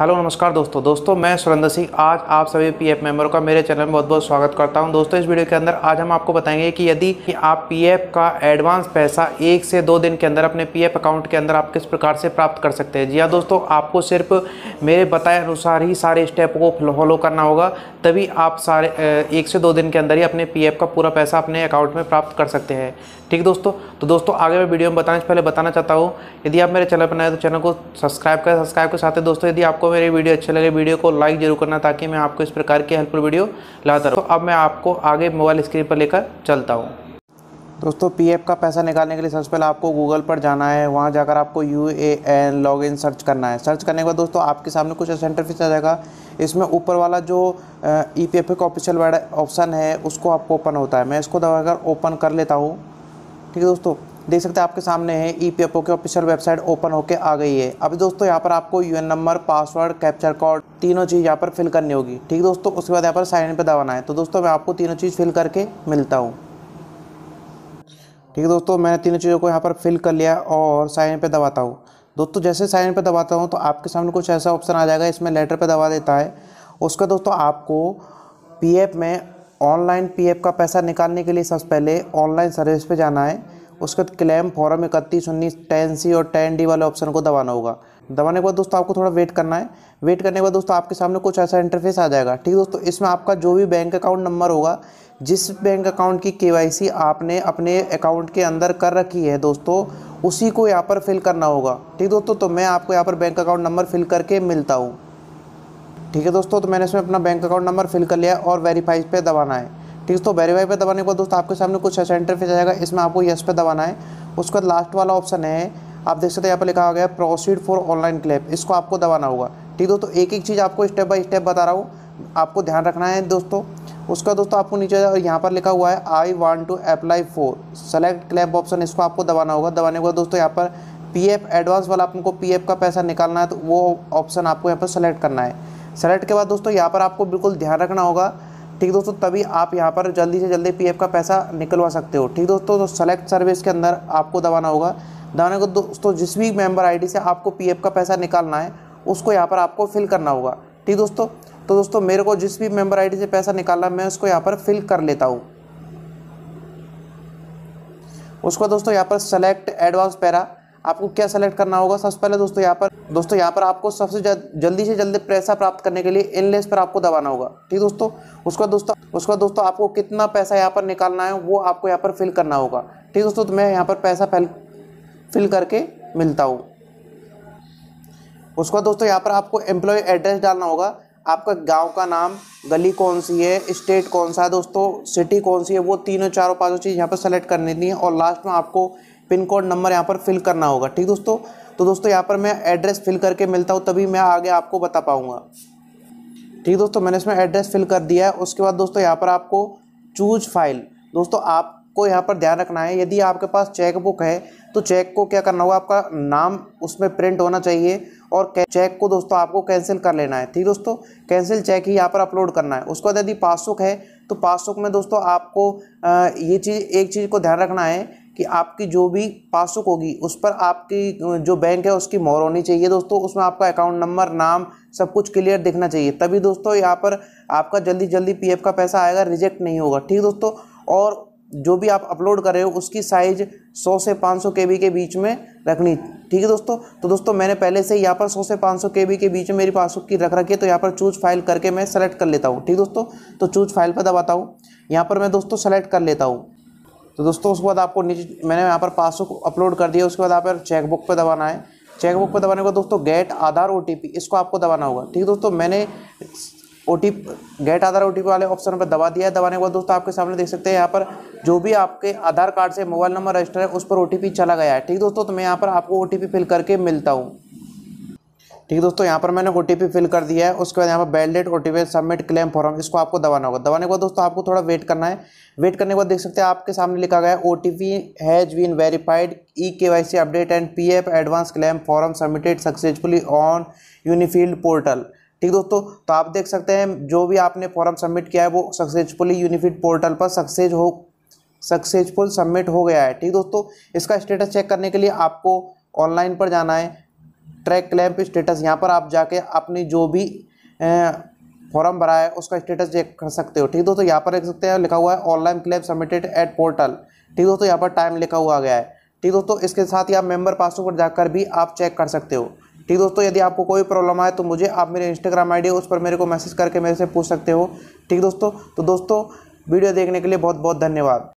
hello नमस्कार दोस्तों दोस्तों मैं सुरेंद्र सिंह आज आप सभी पीएफ मेंबरों का मेरे चैनल में बहुत बहुत स्वागत करता हूं दोस्तों इस वीडियो के अंदर आज हम आपको बताएंगे कि यदि कि आप पीएफ का एडवांस पैसा एक से दो दिन के अंदर अपने पीएफ अकाउंट के अंदर आप किस प्रकार से प्राप्त कर सकते हैं जी हाँ दोस्तों आपको सिर्फ मेरे बताए अनुसार ही सारे स्टेप को फॉलो करना होगा तभी आप सारे एक से दो दिन के अंदर ही अपने पी का पूरा पैसा अपने अकाउंट में प्राप्त कर सकते हैं ठीक दोस्तों तो दोस्तों आगे मैं वीडियो में बताने से पहले बताना चाहता हूँ यदि आप मेरे चैनल पर नए तो चैनल को सब्सक्राइब करें सब्सक्राइब के साथ ही दोस्तों यदि आपको आपको मेरे वीडियो अच्छे लगे वीडियो को लाइक जरूर करना ताकि मैं आपको इस प्रकार की हेल्पफुल वीडियो लाता रहूँ तो अब मैं आपको आगे मोबाइल स्क्रीन पर लेकर चलता हूँ दोस्तों पीएफ का पैसा निकालने के लिए सबसे पहले आपको गूगल पर जाना है वहाँ जाकर आपको U A N log in search करना है सर्च करने के बाद दोस्तों आपके सामने कुछ सेंटर फीस आ जाएगा इसमें ऊपर वाला जो ई पी एफ का ऑफिशियल ऑप्शन है उसको आपको ओपन होता है मैं इसको दबाकर ओपन कर लेता हूँ ठीक है दोस्तों देख सकते हैं आपके सामने है ई पी एफ ओ के ऑफिशियल वेबसाइट ओपन होकर आ गई है अभी दोस्तों यहाँ पर आपको U N number password capture code तीनों चीज़ यहाँ पर फिल करनी होगी ठीक दोस्तों उसके बाद यहाँ पर साइन इन पर दबाना है तो दोस्तों मैं आपको तीनों चीज़ फिल करके मिलता हूँ ठीक है दोस्तों मैंने तीनों चीज़ों को यहाँ पर फिल कर लिया और साइन इन पर दबाता हूँ दोस्तों जैसे साइन इन पर दबाता हूँ तो आपके सामने कुछ ऐसा ऑप्शन आ जाएगा इसमें लेटर पर दबा देता है उसका दोस्तों आपको पी में ऑनलाइन पी का पैसा निकालने के लिए सबसे पहले ऑनलाइन सर्विस पे जाना है उसके बाद क्लेम फॉरम इकतीस उन्नीस टेन सी और टेन डी वाले ऑप्शन को दबाना होगा दबाने के बाद दोस्तों आपको थोड़ा वेट करना है वेट करने के बाद दोस्तों आपके सामने कुछ ऐसा इंटरफेस आ जाएगा ठीक है दोस्तों इसमें आपका जो भी बैंक अकाउंट नंबर होगा जिस बैंक अकाउंट की के आपने अपने अकाउंट के अंदर कर रखी है दोस्तों उसी को यहाँ पर फिल करना होगा ठीक दोस्तों तो मैं आपको यहाँ पर बैंक अकाउंट नंबर फिल करके मिलता हूँ ठीक है दोस्तों तो मैंने इसमें अपना बैंक अकाउंट नंबर फिल कर लिया और वेरीफाइज पे दबाना है ठीक है तो वेरीफाई पे दबाने के बाद दोस्तों आपके सामने कुछ ऐसा इंटरफेस जाएगा इसमें आपको यस पे दबाना है उसके बाद लास्ट वाला ऑप्शन है आप देख सकते हैं यहाँ पर लिखा हो गया प्रोसीड फॉर ऑनलाइन क्लेम इसको आपको दबाना होगा ठीक दोस्तों एक एक चीज़ आपको स्टेप बाय स्टेप बता रहा हूँ आपको ध्यान रखना है दोस्तों उसका दोस्तों आपको नीचे यहाँ पर लिखा हुआ है I want to apply for select claim option इसको आपको दबाना होगा दबाने के बाद दोस्तों यहाँ पर पी एडवांस वाला आपको पी का पैसा निकालना है तो वो ऑप्शन आपको यहाँ पर सेलेक्ट करना है सेलेक्ट के बाद दोस्तों यहाँ पर आपको बिल्कुल ध्यान रखना होगा ठीक दोस्तों तभी आप यहाँ पर जल्दी से जल्दी पीएफ का पैसा निकलवा सकते हो ठीक दोस्तों तो सेलेक्ट सर्विस के अंदर आपको दबाना होगा दबाने को दोस्तों जिस भी मेंबर आईडी से आपको पीएफ का पैसा निकालना है उसको यहाँ पर आपको फिल करना होगा ठीक दोस्तों तो दोस्तों मेरे को जिस भी मेम्बर आई से पैसा निकालना मैं उसको यहाँ पर फिल कर लेता हूँ उसको दोस्तों यहाँ पर सेलेक्ट एडवांस पैरा आपको क्या सेलेक्ट करना होगा सबसे पहले दोस्तों यहाँ पर दोस्तों यहाँ पर आपको सबसे जल्दी से जल्दी पैसा प्राप्त करने के लिए इनलेस पर आपको दबाना होगा ठीक दोस्तों उसका दोस्तों उसका दोस्तों आपको कितना पैसा यहाँ पर निकालना है वो आपको यहाँ पर फिल करना होगा ठीक दोस्तों तो मैं यहाँ पर पैसा फिल करके मिलता हूँ उसका दोस्तों यहाँ पर आपको एम्प्लॉय एड्रेस डालना होगा आपका गांव का नाम गली कौन सी है स्टेट कौन सा है दोस्तों सिटी कौन सी है वो तीनों चारों पांचों चीज़ यहाँ पर सेलेक्ट करनी है और लास्ट में आपको पिन कोड नंबर यहाँ पर फिल करना होगा ठीक दोस्तों तो दोस्तों यहाँ पर मैं एड्रेस फिल करके मिलता हूँ तभी मैं आगे आपको बता पाऊँगा ठीक दोस्तों मैंने इसमें एड्रेस फिल कर दिया है उसके बाद दोस्तों यहाँ पर आपको चूज फाइल दोस्तों आपको यहाँ पर ध्यान रखना है यदि आपके पास चेक बुक है तो चेक को क्या करना होगा आपका नाम उसमें प्रिंट होना चाहिए और चेक को दोस्तों आपको कैंसिल कर लेना है ठीक दोस्तों कैंसिल चेक ही यहाँ पर अपलोड करना है उसके बाद यदि पासबुक है तो पासबुक में दोस्तों आपको ये चीज़ एक चीज़ को ध्यान रखना है कि आपकी जो भी पासबुक होगी उस पर आपकी जो बैंक है उसकी मोहर होनी चाहिए दोस्तों उसमें आपका अकाउंट नंबर नाम सब कुछ क्लियर दिखना चाहिए तभी दोस्तों यहाँ पर आपका जल्दी जल्दी पी का पैसा आएगा रिजेक्ट नहीं होगा ठीक दोस्तों और जो भी आप अपलोड कर रहे हो उसकी साइज़ 100 से 500 सौ के बीच में रखनी ठीक है दोस्तों तो दोस्तों मैंने पहले से यहाँ पर 100 से 500 सौ के बीच में मेरी पासबुक की रख रखी है तो यहाँ पर चूज फाइल करके मैं सेलेक्ट कर लेता हूँ ठीक दोस्तों तो चूज फाइल पर दबाता हूँ यहाँ पर मैं दोस्तों सेलेक्ट कर लेता हूँ तो दोस्तों उसके बाद आपको नीचे मैंने यहाँ पर पासबुक अपलोड कर दिया उसके बाद आप चेकबुक पर दबाना है चेकबुक पर दबाने के बाद दोस्तों गेट आधार ओ इसको आपको दबाना होगा ठीक है दोस्तों मैंने ओ गेट आधार ओ वाले ऑप्शन पर दबा दिया है दबाने के बाद दोस्तों आपके सामने देख सकते हैं यहाँ पर जो भी आपके आधार कार्ड से मोबाइल नंबर रजिस्टर है उस पर ओ चला गया है ठीक दोस्तों तो मैं यहाँ पर आपको ओ फिल करके मिलता हूँ ठीक है दोस्तों यहाँ पर मैंने ओ फिल कर दिया है उसके बाद यहाँ पर validate O T submit claim form इसको आपको दबाना होगा दबाने के बाद दोस्तों आपको थोड़ा वेट करना है वेट करने के बाद देख सकते हैं आपके सामने लिखा गया है O T P has been verified E K Y C update and P F advance claim form submitted successfully on unified portal ठीक दोस्तों तो आप देख सकते हैं जो भी आपने फॉर्म सबमिट किया है वो सक्सेसफुली यूनिफीड पोर्टल पर सक्सेस हो सक्सेसफुल सबमिट हो गया है ठीक दोस्तों इसका स्टेटस चेक करने के लिए आपको ऑनलाइन पर जाना है ट्रैक क्लैम्प स्टेटस यहाँ पर आप जाके अपनी जो भी फॉर्म भरा है उसका स्टेटस चेक कर सकते हो ठीक दोस्तों यहाँ पर देख सकते हैं लिखा हुआ है online claim submitted at portal ठीक दोस्तों यहाँ पर टाइम लिखा हुआ गया है ठीक दोस्तों इसके साथ ही आप मेंबर पासबुक पर जाकर भी आप चेक कर सकते हो ठीक दोस्तों यदि आपको कोई प्रॉब्लम आए तो मुझे आप मेरे इंस्टाग्राम आई उस पर मेरे को मैसेज करके मेरे से पूछ सकते हो ठीक दोस्तों तो दोस्तों वीडियो देखने के लिए बहुत बहुत धन्यवाद